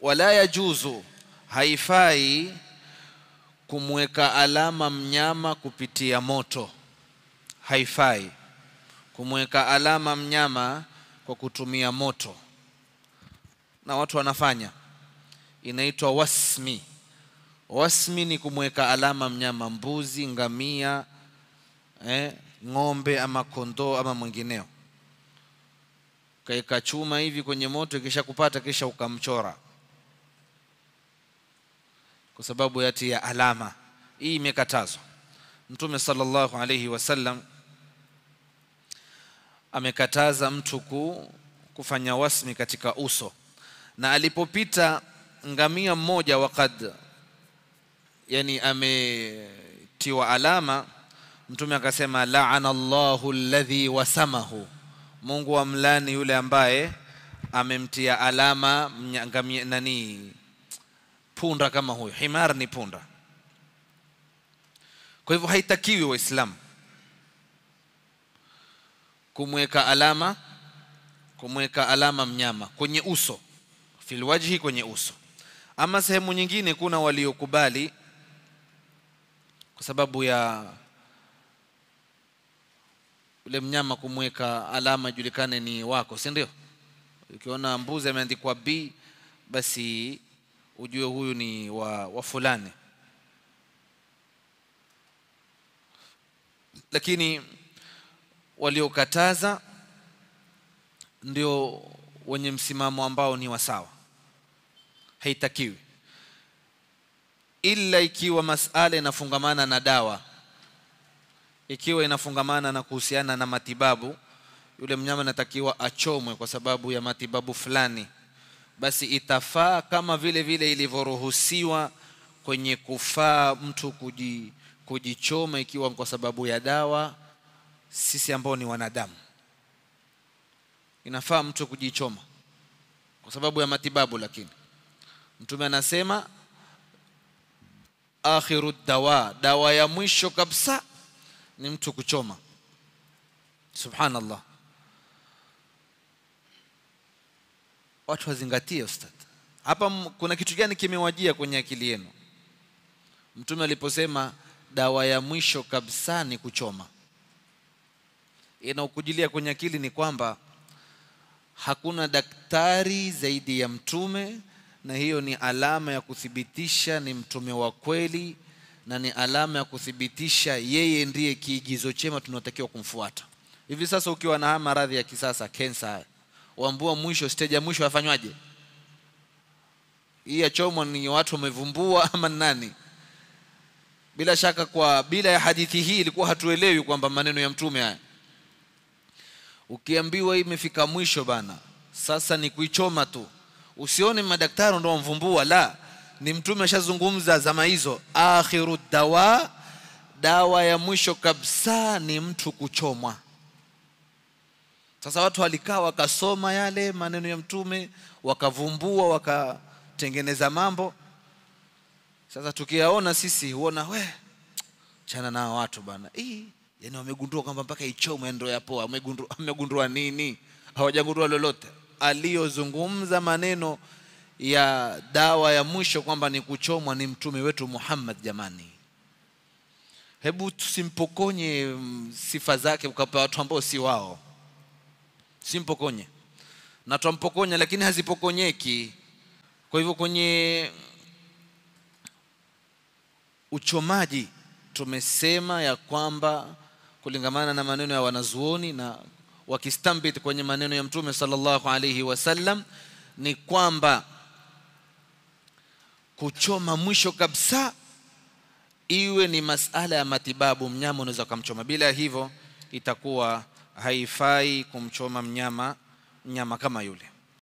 wala yajuzu haifai kumweka alama mnyama kupitia moto haifai kumweka alama mnyama kwa kutumia moto na watu wanafanya inaitwa wasmi wasmi ni kumweka alama mnyama mbuzi ngamia eh, ng'ombe ama kondoo ama mwingineo kaeka chuma hivi kwenye moto kisha kupata kisha ukamchora kwa sababu yati ya alama hii imekatazwa mtume sallallahu alayhi wasallam amekataza mtu ku, kufanya wasmi katika uso na alipopita ngamia mmoja wakad yani ametiwa alama mtume akasema laana Allahu alladhi wasamahu Mungu amlani yule ambaye amemtia alama ngamia nani punda kama huyo himar ni punda kwa hivyo haitakiwi waislamu kumweka alama kumweka alama mnyama kwenye uso filwajhi kwenye uso ama sehemu nyingine kuna waliokubali kwa sababu ya ule mnyama kumweka alama julikane ni wako si ndio ukiona mbuzi ameandikwa b basi ujue huyu ni wa, wa fulani lakini waliokataza ndio wenye msimamo ambao ni wasawa haitakiwi ila ikiwa masala inafungamana na dawa ikiwa inafungamana na kuhusiana na matibabu yule mnyama anatakiwa achomwe kwa sababu ya matibabu fulani basi itafaa kama vile vile ilivyoruhusiwa kwenye kufaa mtu kuji, kujichoma ikiwa kwa sababu ya dawa. Sisi ambao ni wanadamu, inafaa mtu kujichoma kwa sababu ya matibabu, lakini Mtume anasema akhiru dawa, dawa ya mwisho kabisa ni mtu kuchoma. Subhanallah. watu wazingatie ustad hapa kuna kitu gani kimewajia kwenye akili yenu mtume aliposema dawa ya mwisho kabisa ni kuchoma inaokujilia kwenye akili ni kwamba hakuna daktari zaidi ya mtume na hiyo ni alama ya kuthibitisha ni mtume wa kweli na ni alama ya kuthibitisha yeye ndiye kiigizo chema tunaotakiwa kumfuata hivi sasa ukiwa na maradhi ya kisasa kensa wambua mwisho stage ya mwisho afanywaje hii yachomwa ni watu wamevumbua ama nani bila shaka kwa bila ya hadithi hii ilikuwa hatuelewi kwamba maneno ya mtume haya ukiambiwa imefika mwisho bana sasa ni kuichoma tu usione madaktari ndio wamvumbua la ni mtume ashazungumza zama hizo akhiru dawa dawa ya mwisho kabisa ni mtu kuchomwa sasa watu walikaa wakasoma yale maneno ya Mtume, wakavumbua wakatengeneza mambo. Sasa tukiyaona sisi huona we, chana na watu bana, hii yani wamegundua kwamba mpaka ichomwe ndo yapoa. Wamegundua nini? Hawajagundua lolote. Aliyozungumza maneno ya dawa ya mwisho kwamba ni kuchomwa ni mtume wetu Muhammad. Jamani, hebu tusimpokonye mm, sifa zake ukapewa watu ambao si wao simpokonye na twampokonya lakini hazipokonyeki kwa hivyo kwenye uchomaji tumesema ya kwamba kulingamana na maneno ya wanazuoni na wakistambit kwenye maneno ya mtume sallallahu alaihi wasallam ni kwamba kuchoma mwisho kabisa iwe ni masala ya matibabu mnyama unaweza kumchoma bila hivyo itakuwa haifai kumchoma mnyama mnyama kama yule